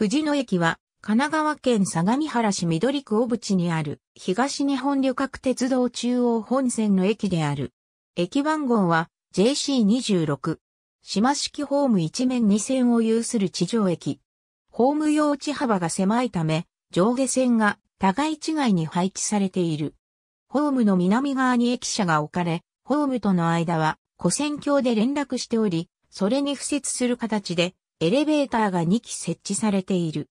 藤野駅は、神奈川県相模原市緑区小淵にある、東日本旅客鉄道中央本線の駅である。駅番号は、JC26。島式ホーム一面二線を有する地上駅。ホーム用地幅が狭いため、上下線が互い違いに配置されている。ホームの南側に駅舎が置かれ、ホームとの間は、古線橋で連絡しており、それに付設する形で、エレベーターが2基設置されている。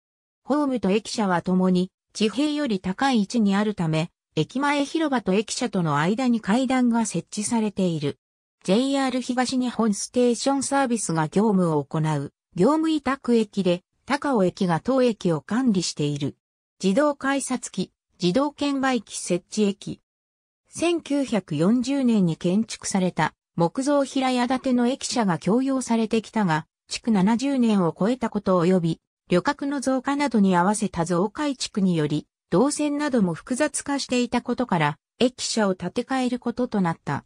ホームと駅舎はともに地平より高い位置にあるため、駅前広場と駅舎との間に階段が設置されている。JR 東日本ステーションサービスが業務を行う、業務委託駅で、高尾駅が当駅を管理している。自動改札機、自動券売機設置駅。1940年に建築された木造平屋建ての駅舎が供用されてきたが、築70年を超えたこと及び、旅客の増加などに合わせた増改築により、動線なども複雑化していたことから、駅舎を建て替えることとなった。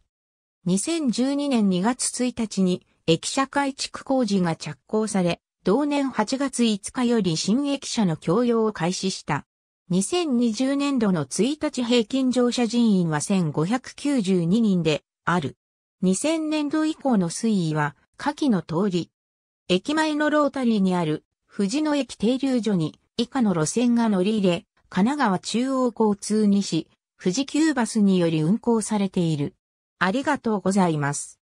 2012年2月1日に駅舎改築工事が着工され、同年8月5日より新駅舎の供用を開始した。2020年度の1日平均乗車人員は1592人である。2000年度以降の推移は、下記の通り、駅前のロータリーにある藤野駅停留所に以下の路線が乗り入れ、神奈川中央交通西、富士急バスにより運行されている。ありがとうございます。